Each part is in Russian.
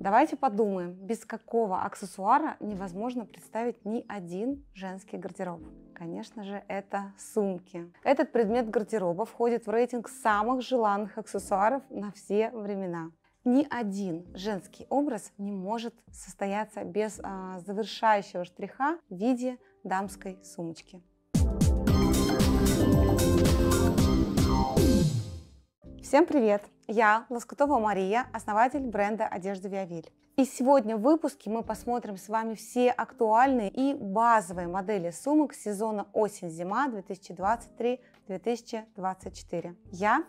Давайте подумаем, без какого аксессуара невозможно представить ни один женский гардероб. Конечно же, это сумки. Этот предмет гардероба входит в рейтинг самых желанных аксессуаров на все времена. Ни один женский образ не может состояться без а, завершающего штриха в виде дамской сумочки. Всем привет! Я Лоскутова Мария, основатель бренда одежды Виавиль. И сегодня в выпуске мы посмотрим с вами все актуальные и базовые модели сумок сезона осень-зима 2023-2024. Я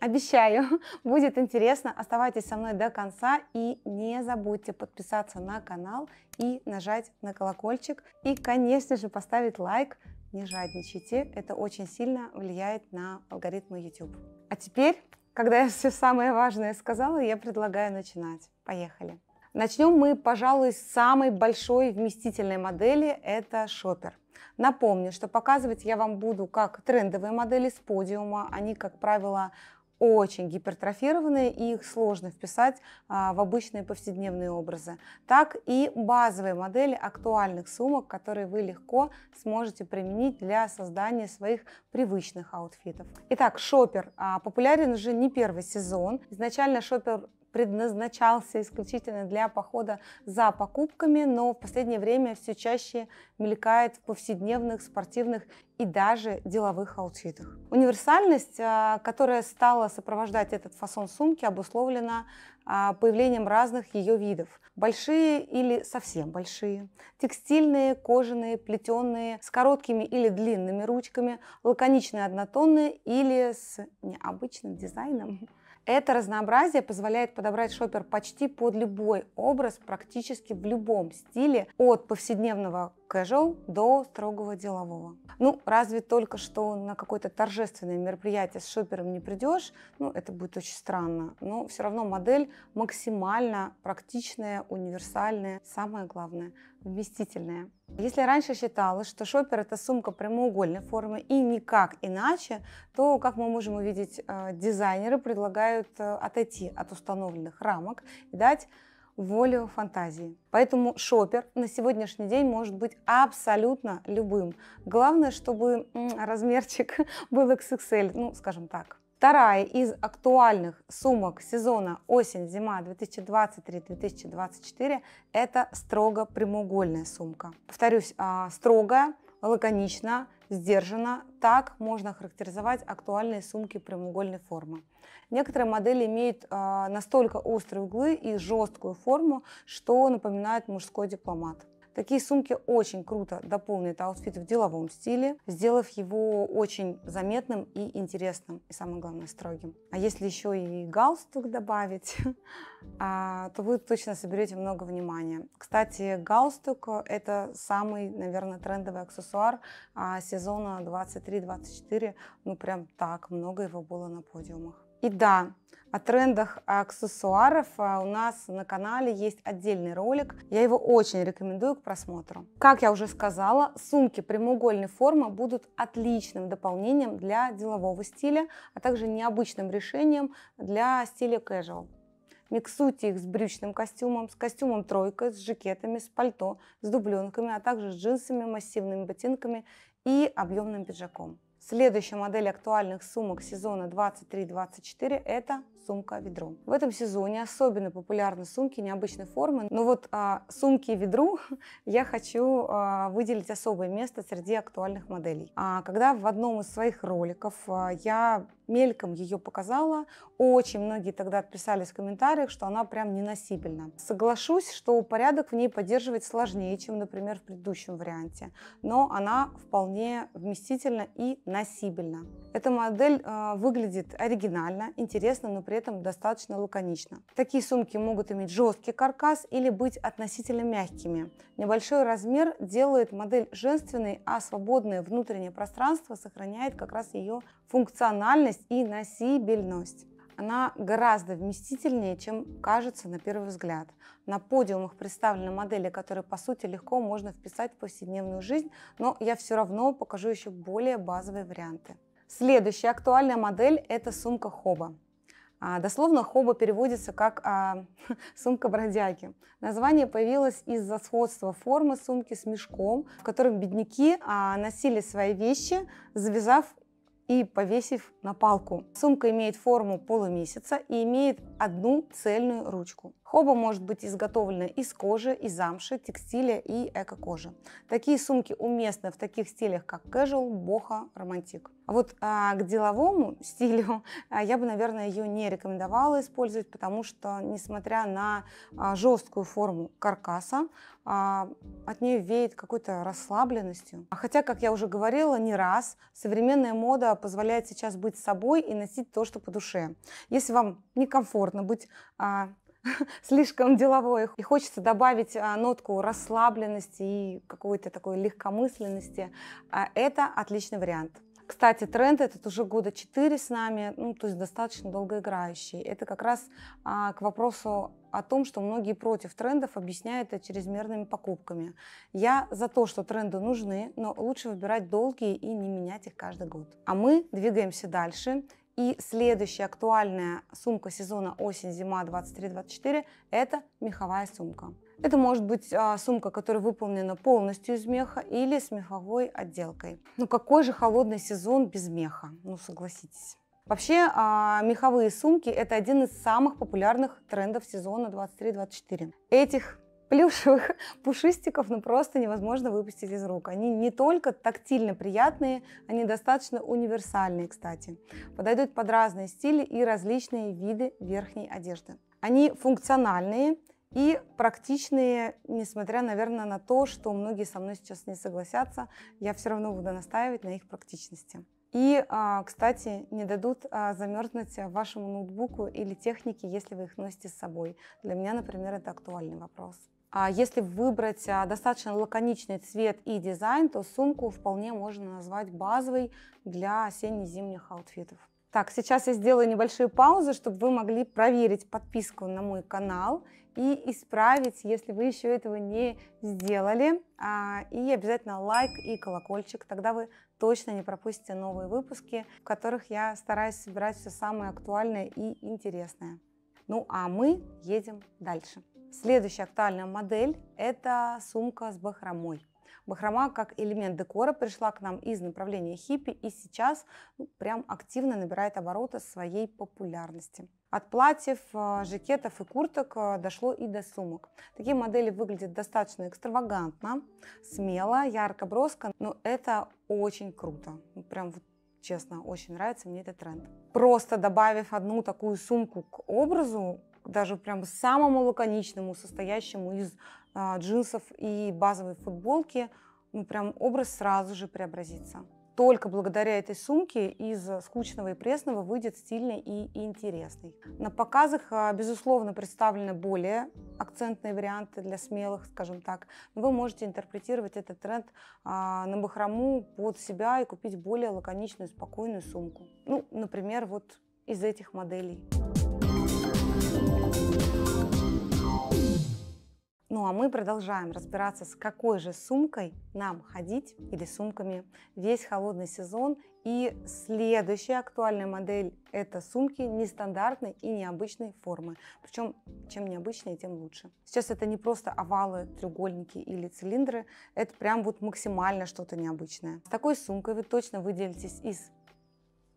Обещаю, будет интересно. Оставайтесь со мной до конца и не забудьте подписаться на канал и нажать на колокольчик. И, конечно же, поставить лайк. Не жадничайте, это очень сильно влияет на алгоритмы YouTube. А теперь когда я все самое важное сказала, я предлагаю начинать. Поехали. Начнем мы, пожалуй, с самой большой вместительной модели – это шопер. Напомню, что показывать я вам буду как трендовые модели с подиума. Они, как правило, очень гипертрофированные, и их сложно вписать а, в обычные повседневные образы, так и базовые модели актуальных сумок, которые вы легко сможете применить для создания своих привычных аутфитов. Итак, шопер а, популярен уже не первый сезон. Изначально шопер предназначался исключительно для похода за покупками, но в последнее время все чаще мелькает в повседневных, спортивных и даже деловых аутфитах. Универсальность, а, которая стала сопровождать этот фасон сумки, обусловлена а, появлением разных ее видов. Большие или совсем большие, текстильные, кожаные, плетеные, с короткими или длинными ручками, лаконичные однотонные или с необычным дизайном. Это разнообразие позволяет подобрать шопер почти под любой образ, практически в любом стиле, от повседневного casual до строгого делового. Ну, разве только что на какое-то торжественное мероприятие с шопером не придешь, ну, это будет очень странно. Но все равно модель максимально практичная, универсальная, самое главное – вместительная. Если раньше считалось, что шопер это сумка прямоугольной формы и никак иначе, то, как мы можем увидеть, э, дизайнеры предлагают э, отойти от установленных рамок и дать волю фантазии. Поэтому шопер на сегодняшний день может быть абсолютно любым. Главное, чтобы размерчик был XXL, ну, скажем так. Вторая из актуальных сумок сезона осень-зима 2023-2024 – это строго прямоугольная сумка. Повторюсь, а, строгая, лаконично, сдержанно. Так можно характеризовать актуальные сумки прямоугольной формы. Некоторые модели имеют а, настолько острые углы и жесткую форму, что напоминают мужской дипломат. Такие сумки очень круто дополнят аутфит в деловом стиле, сделав его очень заметным и интересным, и самое главное, строгим. А если еще и галстук добавить, а, то вы точно соберете много внимания. Кстати, галстук – это самый, наверное, трендовый аксессуар а, сезона 23-24. Ну, прям так много его было на подиумах. И да, о трендах аксессуаров э, у нас на канале есть отдельный ролик. Я его очень рекомендую к просмотру. Как я уже сказала, сумки прямоугольной формы будут отличным дополнением для делового стиля, а также необычным решением для стиля casual. Миксуйте их с брючным костюмом, с костюмом тройкой, с жакетами, с пальто, с дубленками, а также с джинсами, массивными ботинками и объемным пиджаком. Следующая модель актуальных сумок сезона 23-24 это сумка-ведро. В этом сезоне особенно популярны сумки необычной формы. Но вот а, сумки-ведру я хочу а, выделить особое место среди актуальных моделей. А, когда в одном из своих роликов а, я мельком ее показала, очень многие тогда отписались в комментариях, что она прям неносибельна. Соглашусь, что порядок в ней поддерживать сложнее, чем, например, в предыдущем варианте, но она вполне вместительна и носибельна. Эта модель э, выглядит оригинально, интересно, но при при этом достаточно лаконично. Такие сумки могут иметь жесткий каркас или быть относительно мягкими. Небольшой размер делает модель женственной, а свободное внутреннее пространство сохраняет как раз ее функциональность и носибельность она гораздо вместительнее, чем кажется на первый взгляд. На подиумах представлены модели, которые по сути легко можно вписать в повседневную жизнь, но я все равно покажу еще более базовые варианты. Следующая актуальная модель – это сумка Хоба. А, дословно хоба переводится как а, «сумка бродяги». Название появилось из-за сходства формы сумки с мешком, в котором бедняки а, носили свои вещи, завязав и повесив на палку. Сумка имеет форму полумесяца и имеет одну цельную ручку. Хоба может быть изготовлена из кожи, из замши, текстиля и эко-кожи. Такие сумки уместны в таких стилях, как casual, boho, романтик. А вот а, к деловому стилю а, я бы, наверное, ее не рекомендовала использовать, потому что, несмотря на а, жесткую форму каркаса, а, от нее веет какой-то расслабленностью. А хотя, как я уже говорила не раз, современная мода позволяет сейчас быть собой и носить то, что по душе. Если вам некомфортно быть а, слишком деловой И хочется добавить а, нотку расслабленности и какой-то такой легкомысленности. А, это отличный вариант. Кстати, тренд этот уже года 4 с нами, ну, то есть достаточно долгоиграющий. Это как раз а, к вопросу о том, что многие против трендов объясняют это чрезмерными покупками. Я за то, что тренды нужны, но лучше выбирать долгие и не менять их каждый год. А мы двигаемся дальше и следующая актуальная сумка сезона осень-зима 23-24 – это меховая сумка. Это может быть а, сумка, которая выполнена полностью из меха или с меховой отделкой. Ну какой же холодный сезон без меха? Ну согласитесь. Вообще, а, меховые сумки – это один из самых популярных трендов сезона 23-24. Этих плюшевых пушистиков ну, просто невозможно выпустить из рук. Они не только тактильно приятные, они достаточно универсальные, кстати. Подойдут под разные стили и различные виды верхней одежды. Они функциональные и практичные, несмотря, наверное, на то, что многие со мной сейчас не согласятся, я все равно буду настаивать на их практичности. И, а, кстати, не дадут а, замерзнуть вашему ноутбуку или технике, если вы их носите с собой. Для меня, например, это актуальный вопрос. А если выбрать а, достаточно лаконичный цвет и дизайн, то сумку вполне можно назвать базовой для осенне-зимних аутфитов. Так, сейчас я сделаю небольшую паузу, чтобы вы могли проверить подписку на мой канал и исправить, если вы еще этого не сделали. А, и обязательно лайк и колокольчик, тогда вы точно не пропустите новые выпуски, в которых я стараюсь собирать все самое актуальное и интересное. Ну а мы едем дальше. Следующая актуальная модель – это сумка с бахромой. Бахрома как элемент декора пришла к нам из направления хиппи и сейчас ну, прям активно набирает обороты своей популярности. От платьев, э, жакетов и курток э, дошло и до сумок. Такие модели выглядят достаточно экстравагантно, смело, ярко, броско, но это очень круто. Ну, прям вот честно, очень нравится мне этот тренд. Просто добавив одну такую сумку к образу, даже прям самому лаконичному, состоящему из а, джинсов и базовой футболки, ну прям образ сразу же преобразится. Только благодаря этой сумке из скучного и пресного выйдет стильный и интересный. На показах, а, безусловно, представлены более акцентные варианты для смелых, скажем так. вы можете интерпретировать этот тренд а, на бахрому под себя и купить более лаконичную, спокойную сумку. Ну, например, вот из этих моделей. Ну а мы продолжаем разбираться, с какой же сумкой нам ходить или сумками весь холодный сезон. И следующая актуальная модель – это сумки нестандартной и необычной формы. Причем, чем необычнее, тем лучше. Сейчас это не просто овалы, треугольники или цилиндры, это прям вот максимально что-то необычное. С такой сумкой вы точно выделитесь из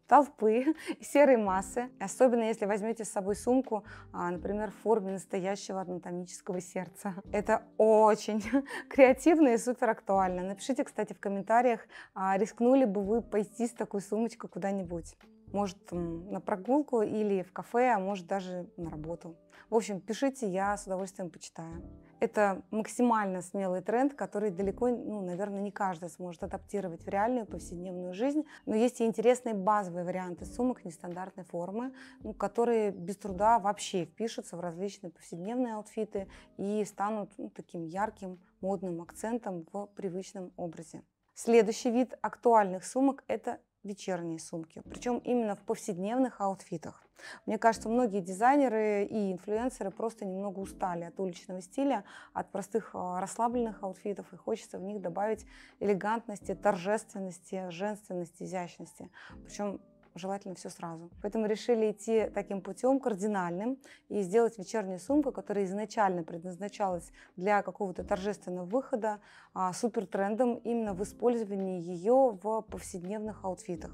толпы, серой массы. Особенно если возьмете с собой сумку, а, например, в форме настоящего анатомического сердца. Это очень креативно и супер актуально. Напишите, кстати, в комментариях, а, рискнули бы вы пойти с такой сумочкой куда-нибудь. Может, на прогулку или в кафе, а может, даже на работу. В общем, пишите, я с удовольствием почитаю. Это максимально смелый тренд, который далеко, ну, наверное, не каждый сможет адаптировать в реальную повседневную жизнь. Но есть и интересные базовые варианты сумок нестандартной формы, ну, которые без труда вообще впишутся в различные повседневные аутфиты и станут ну, таким ярким, модным акцентом в привычном образе. Следующий вид актуальных сумок – это вечерние сумки. Причем именно в повседневных аутфитах. Мне кажется, многие дизайнеры и инфлюенсеры просто немного устали от уличного стиля, от простых а, расслабленных аутфитов, и хочется в них добавить элегантности, торжественности, женственности, изящности. Причем желательно все сразу. Поэтому решили идти таким путем кардинальным и сделать вечернюю сумку, которая изначально предназначалась для какого-то торжественного выхода, а, супер трендом именно в использовании ее в повседневных аутфитах.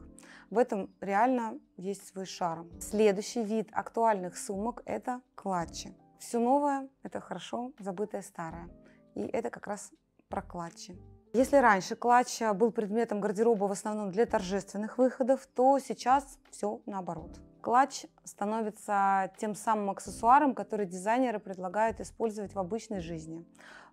В этом реально есть свой шарм. Следующий вид актуальных сумок – это клатчи. Все новое – это хорошо забытое старое. И это как раз про клатчи. Если раньше клатч а, был предметом гардероба в основном для торжественных выходов, то сейчас все наоборот. Клатч становится тем самым аксессуаром, который дизайнеры предлагают использовать в обычной жизни.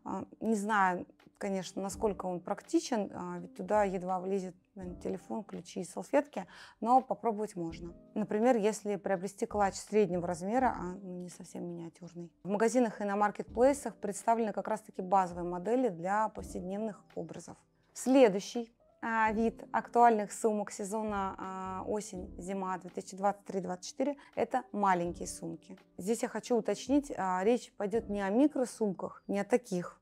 А, не знаю, конечно, насколько он практичен, а, ведь туда едва влезет телефон, ключи и салфетки, но попробовать можно. Например, если приобрести клатч среднего размера, а ну, не совсем миниатюрный. В магазинах и на маркетплейсах представлены как раз-таки базовые модели для повседневных образов. Следующий а, вид актуальных сумок сезона а, осень-зима 2023-2024 это маленькие сумки. Здесь я хочу уточнить, речь пойдет не о микросумках, не о таких,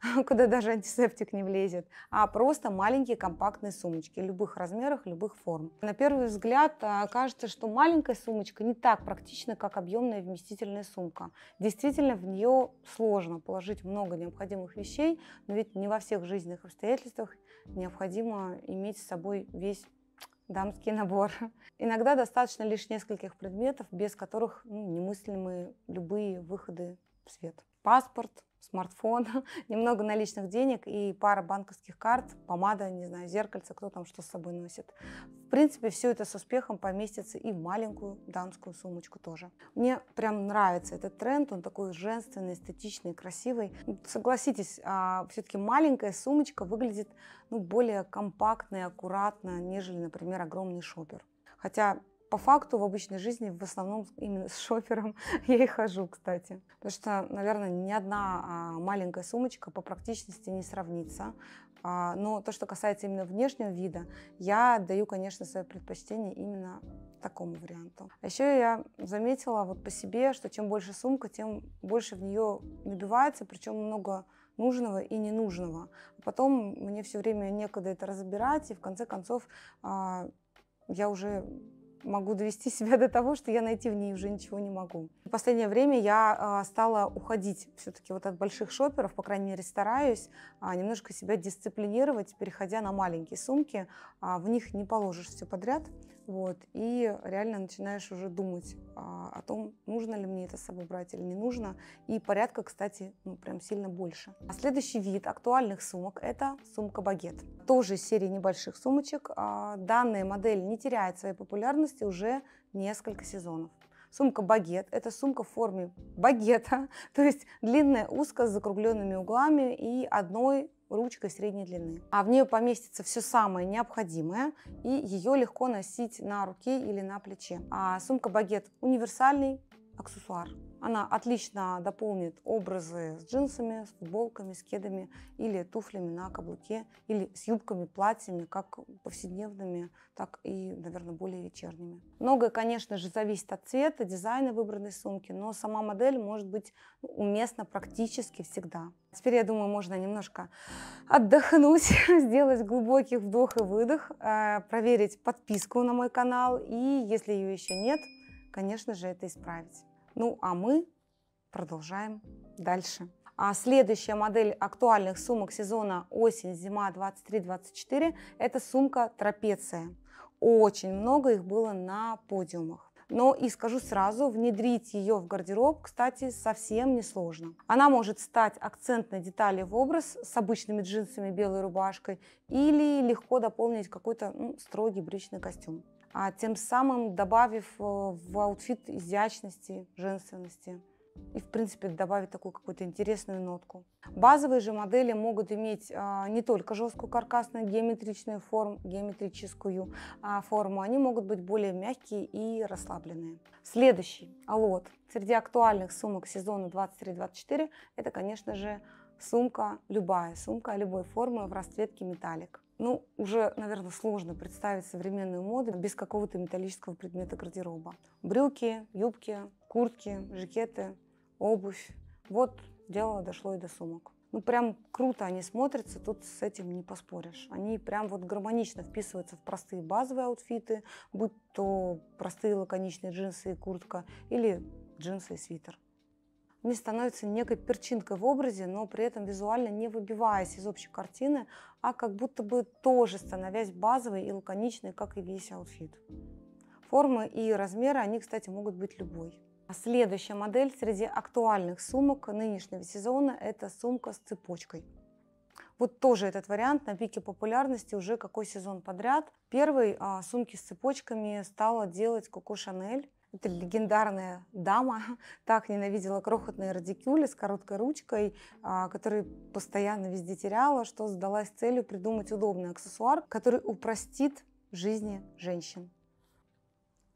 куда даже антисептик не влезет, а просто маленькие компактные сумочки любых размерах, любых форм. На первый взгляд э, кажется, что маленькая сумочка не так практична, как объемная вместительная сумка. Действительно, в нее сложно положить много необходимых вещей, но ведь не во всех жизненных обстоятельствах необходимо иметь с собой весь дамский набор. Иногда достаточно лишь нескольких предметов, без которых ну, немыслимы любые выходы в свет. Паспорт, смартфон, немного наличных денег и пара банковских карт, помада, не знаю, зеркальце, кто там что с собой носит. В принципе, все это с успехом поместится и в маленькую дамскую сумочку тоже. Мне прям нравится этот тренд, он такой женственный, эстетичный, красивый. Согласитесь, а, все-таки маленькая сумочка выглядит ну, более компактно и аккуратно, нежели, например, огромный шопер. Хотя по факту в обычной жизни в основном именно с шофером я и хожу, кстати. Потому что, наверное, ни одна а, маленькая сумочка по практичности не сравнится. А, но то, что касается именно внешнего вида, я даю, конечно, свое предпочтение именно такому варианту. А еще я заметила вот по себе, что чем больше сумка, тем больше в нее набивается, причем много нужного и ненужного. А потом мне все время некогда это разбирать, и в конце концов я уже могу довести себя до того, что я найти в ней уже ничего не могу. В последнее время я а, стала уходить все-таки вот от больших шоперов, по крайней мере стараюсь а, немножко себя дисциплинировать, переходя на маленькие сумки. А, в них не положишь все подряд. Вот, и реально начинаешь уже думать а, о том, нужно ли мне это с собой брать или не нужно. И порядка, кстати, ну прям сильно больше. А следующий вид актуальных сумок – это сумка-багет. Тоже из серии небольших сумочек. А, данная модель не теряет своей популярности уже несколько сезонов. Сумка-багет – это сумка в форме багета, то есть длинная, узкая, с закругленными углами и одной ручкой средней длины. А в нее поместится все самое необходимое, и ее легко носить на руке или на плече. А сумка-багет универсальный аксессуар. Она отлично дополнит образы с джинсами, с футболками, с кедами или туфлями на каблуке, или с юбками, платьями, как повседневными, так и, наверное, более вечерними. Многое, конечно же, зависит от цвета, дизайна выбранной сумки, но сама модель может быть уместна практически всегда. Теперь, я думаю, можно немножко отдохнуть, сделать глубокий вдох и выдох, э, проверить подписку на мой канал и, если ее еще нет, конечно же, это исправить. Ну а мы продолжаем дальше. А следующая модель актуальных сумок сезона осень-зима 23-24 – это сумка трапеция. Очень много их было на подиумах. Но и скажу сразу, внедрить ее в гардероб, кстати, совсем не сложно. Она может стать акцентной деталью в образ с обычными джинсами, белой рубашкой или легко дополнить какой-то ну, строгий брючный костюм а тем самым добавив э, в аутфит изящности, женственности и, в принципе, добавить такую какую-то интересную нотку. Базовые же модели могут иметь а, не только жесткую каркасную геометричную форму, геометрическую а, форму, они могут быть более мягкие и расслабленные. Следующий лот среди актуальных сумок сезона 23-24 это, конечно же, сумка любая, сумка любой формы в расцветке металлик ну, уже, наверное, сложно представить современную моду без какого-то металлического предмета гардероба. Брюки, юбки, куртки, жакеты, обувь. Вот дело дошло и до сумок. Ну, прям круто они смотрятся, тут с этим не поспоришь. Они прям вот гармонично вписываются в простые базовые аутфиты, будь то простые лаконичные джинсы и куртка, или джинсы и свитер они становятся некой перчинкой в образе, но при этом визуально не выбиваясь из общей картины, а как будто бы тоже становясь базовой и лаконичной, как и весь аутфит. Формы и размеры, они, кстати, могут быть любой. Следующая модель среди актуальных сумок нынешнего сезона – это сумка с цепочкой. Вот тоже этот вариант на пике популярности уже какой сезон подряд. Первой а, сумки с цепочками стала делать Коко Шанель. Эта легендарная дама так ненавидела крохотные радикюли с короткой ручкой, а, которые постоянно везде теряла, что задалась целью придумать удобный аксессуар, который упростит жизни женщин.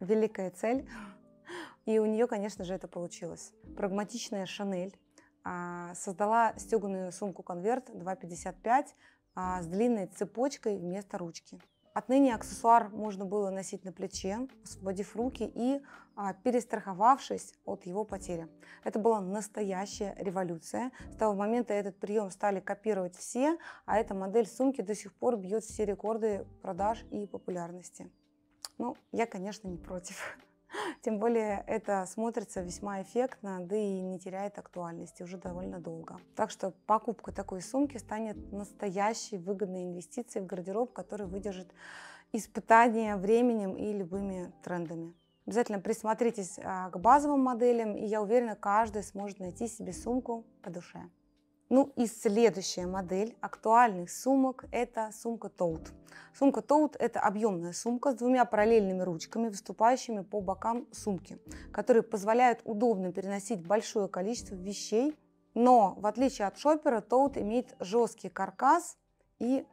Великая цель. И у нее, конечно же, это получилось. Прагматичная Шанель а, создала стеганую сумку-конверт 255 а, с длинной цепочкой вместо ручки. Отныне аксессуар можно было носить на плече, освободив руки и а, перестраховавшись от его потери. Это была настоящая революция. С того момента этот прием стали копировать все, а эта модель сумки до сих пор бьет все рекорды продаж и популярности. Ну, я, конечно, не против. Тем более это смотрится весьма эффектно, да и не теряет актуальности уже довольно долго. Так что покупка такой сумки станет настоящей выгодной инвестицией в гардероб, который выдержит испытания временем и любыми трендами. Обязательно присмотритесь а, к базовым моделям, и я уверена, каждый сможет найти себе сумку по душе. Ну и следующая модель актуальных сумок – это сумка Tote. Сумка Tote – это объемная сумка с двумя параллельными ручками, выступающими по бокам сумки, которые позволяют удобно переносить большое количество вещей. Но, в отличие от шопера, Tote имеет жесткий каркас и,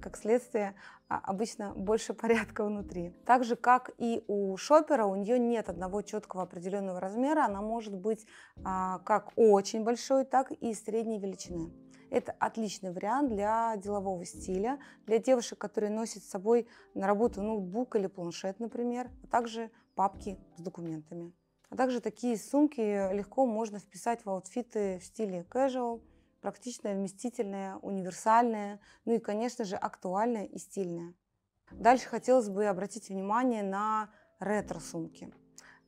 как следствие, а, обычно больше порядка внутри. Так же, как и у шопера, у нее нет одного четкого определенного размера, она может быть а, как очень большой, так и средней величины. Это отличный вариант для делового стиля, для девушек, которые носят с собой на работу ноутбук или планшет, например, а также папки с документами. А также такие сумки легко можно вписать в аутфиты в стиле casual – практичная, вместительная, универсальная, ну и, конечно же, актуальная и стильная. Дальше хотелось бы обратить внимание на ретро-сумки.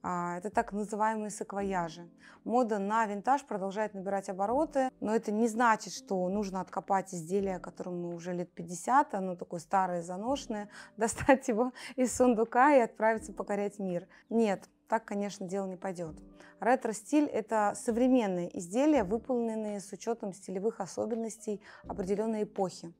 А, это так называемые саквояжи. Мода на винтаж продолжает набирать обороты, но это не значит, что нужно откопать изделие, которому уже лет 50, оно такое старое, заношенное, достать его из сундука и отправиться покорять мир. Нет, так, конечно, дело не пойдет. Ретро-стиль – это современные изделия, выполненные с учетом стилевых особенностей определенной эпохи.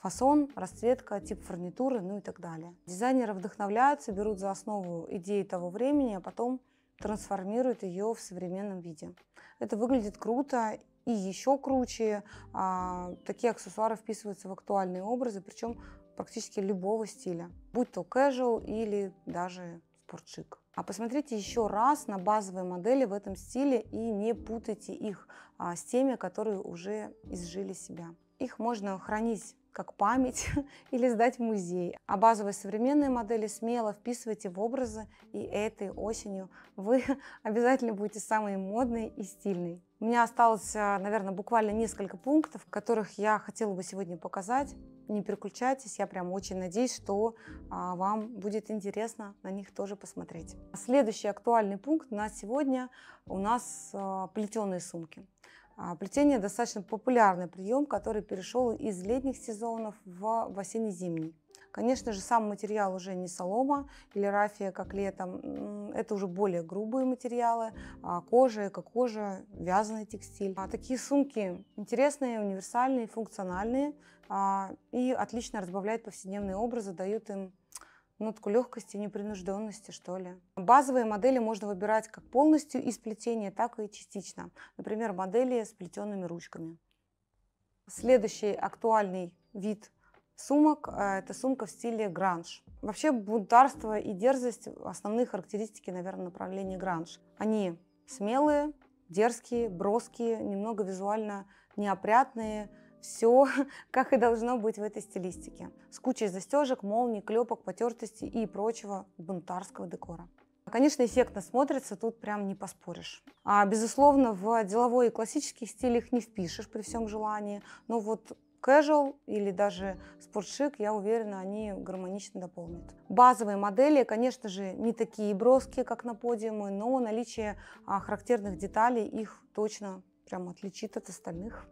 Фасон, расцветка, тип фурнитуры, ну и так далее. Дизайнеры вдохновляются, берут за основу идеи того времени, а потом трансформируют ее в современном виде. Это выглядит круто и еще круче. А, такие аксессуары вписываются в актуальные образы, причем практически любого стиля, будь то casual или даже спортшик. А посмотрите еще раз на базовые модели в этом стиле и не путайте их а, с теми, которые уже изжили себя. Их можно хранить как память или сдать в музей. А базовые современные модели смело вписывайте в образы, и этой осенью вы обязательно будете самой модной и стильной. У меня осталось, а, наверное, буквально несколько пунктов, которых я хотела бы сегодня показать не переключайтесь, я прям очень надеюсь, что а, вам будет интересно на них тоже посмотреть. Следующий актуальный пункт на сегодня у нас а, плетеные сумки. А, плетение достаточно популярный прием, который перешел из летних сезонов в, в осенне-зимний. Конечно же, сам материал уже не солома или рафия, как летом. Это уже более грубые материалы. А кожа, эко-кожа, вязаный текстиль. А такие сумки интересные, универсальные, функциональные а, и отлично разбавляют повседневные образы, дают им нотку легкости, непринужденности, что ли. Базовые модели можно выбирать как полностью из плетения, так и частично. Например, модели с плетенными ручками. Следующий актуальный вид сумок. А, это сумка в стиле гранж. Вообще бунтарство и дерзость – основные характеристики, наверное, направления гранж. Они смелые, дерзкие, броские, немного визуально неопрятные, все, как и должно быть в этой стилистике. С кучей застежек, молний, клепок, потертости и прочего бунтарского декора. Конечно, эффектно смотрится, тут прям не поспоришь. А, безусловно, в деловой и классических стилях не впишешь при всем желании, но вот casual или даже спортшик, я уверена, они гармонично дополнят. Базовые модели, конечно же, не такие броские, как на подиумы, но наличие а, характерных деталей их точно прям отличит от остальных.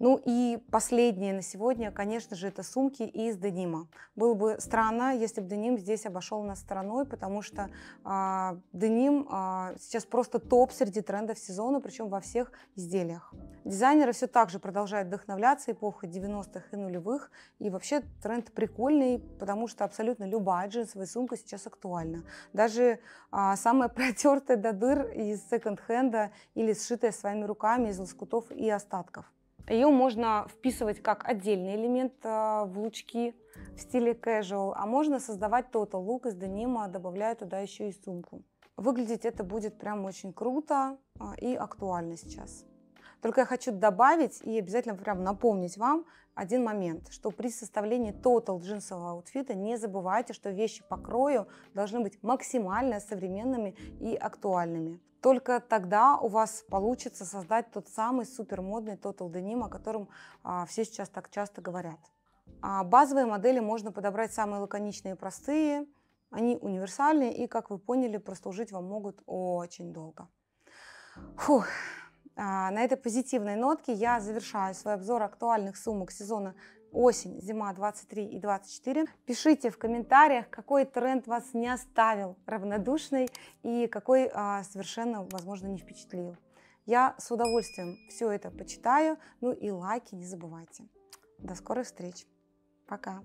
Ну и последнее на сегодня, конечно же, это сумки из денима. Было бы странно, если бы деним здесь обошел нас стороной, потому что э, деним э, сейчас просто топ среди трендов сезона, причем во всех изделиях. Дизайнеры все так же продолжают вдохновляться эпохой 90-х и нулевых. И вообще тренд прикольный, потому что абсолютно любая джинсовая сумка сейчас актуальна. Даже э, самая протертая до дыр из секонд-хенда или сшитая своими руками из лоскутов и остатков. Ее можно вписывать как отдельный элемент э, в лучки в стиле casual, а можно создавать total лук из денима, добавляя туда еще и сумку. Выглядеть это будет прям очень круто э, и актуально сейчас. Только я хочу добавить и обязательно прям напомнить вам один момент, что при составлении тотал джинсового аутфита не забывайте, что вещи по крою должны быть максимально современными и актуальными. Только тогда у вас получится создать тот самый супермодный тотал деним, о котором а, все сейчас так часто говорят. А базовые модели можно подобрать самые лаконичные и простые, они универсальные и, как вы поняли, прослужить вам могут очень долго. Фух. А, на этой позитивной нотке я завершаю свой обзор актуальных сумок сезона осень, зима 23 и 24. Пишите в комментариях, какой тренд вас не оставил равнодушной и какой а, совершенно, возможно, не впечатлил. Я с удовольствием все это почитаю. Ну и лайки не забывайте. До скорых встреч. Пока.